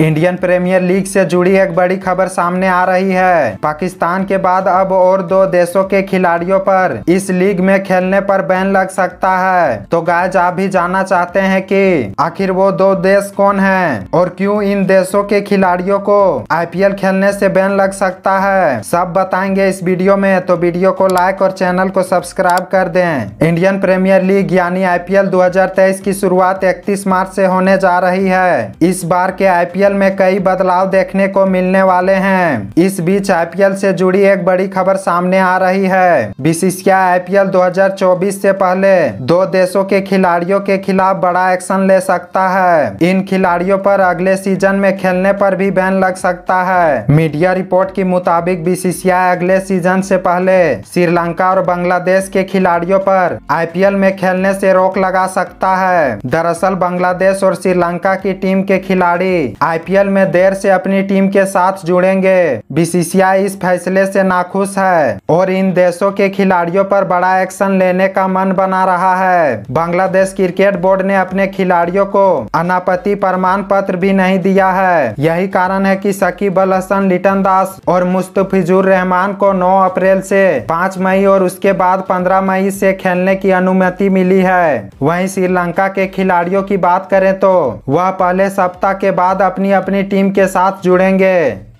Indian Premier league से जुड़ी एक बड़ी खबर सामने आ रही है पाकिस्तान के बाद अब और दो देशों के खिलाड़ियों पर इस लीग में खेलने पर बैन लग सकता है तो गाय आप भी जानना चाहते हैं कि आखिर वो दो देश कौन हैं और क्यों इन देशों के खिलाड़ियों को आईपीएल खेलने से बैन लग सकता है सब बताएंगे इस वीडियो में तो वीडियो को लाइक और चैनल को सब्सक्राइब कर दे इंडियन प्रीमियर लीग यानी आईपीएल तेईस की शुरुआत इकतीस मार्च से होने जा रही है इस बार के आईपीएल आईपीएल में कई बदलाव देखने को मिलने वाले हैं इस बीच आईपीएल से जुड़ी एक बड़ी खबर सामने आ रही है बीसीसीआई आईपीएल 2024 से पहले दो देशों के खिलाड़ियों के खिलाफ बड़ा एक्शन ले सकता है इन खिलाड़ियों पर अगले सीजन में खेलने पर भी बैन लग सकता है मीडिया रिपोर्ट के मुताबिक बीसीसीआई अगले सीजन से पहले श्रीलंका और बांग्लादेश के खिलाड़ियों पर आईपीएल में खेलने से रोक लगा सकता है दरअसल बांग्लादेश और श्रीलंका की टीम के खिलाड़ी आई आईपीएल में देर से अपनी टीम के साथ जुड़ेंगे बीसीसीआई इस फैसले से नाखुश है और इन देशों के खिलाड़ियों पर बड़ा एक्शन लेने का मन बना रहा है बांग्लादेश क्रिकेट बोर्ड ने अपने खिलाड़ियों को अनापति प्रमाण पत्र भी नहीं दिया है यही कारण है की सकीब अल हसन लिटन दास और मुस्तफिजुर रहमान को नौ अप्रैल से पाँच मई और उसके बाद पंद्रह मई से खेलने की अनुमति मिली है वहीं श्रीलंका के खिलाड़ियों की बात करें तो वह पहले सप्ताह के बाद अपनी अपनी अपनी टीम के साथ जुड़ेंगे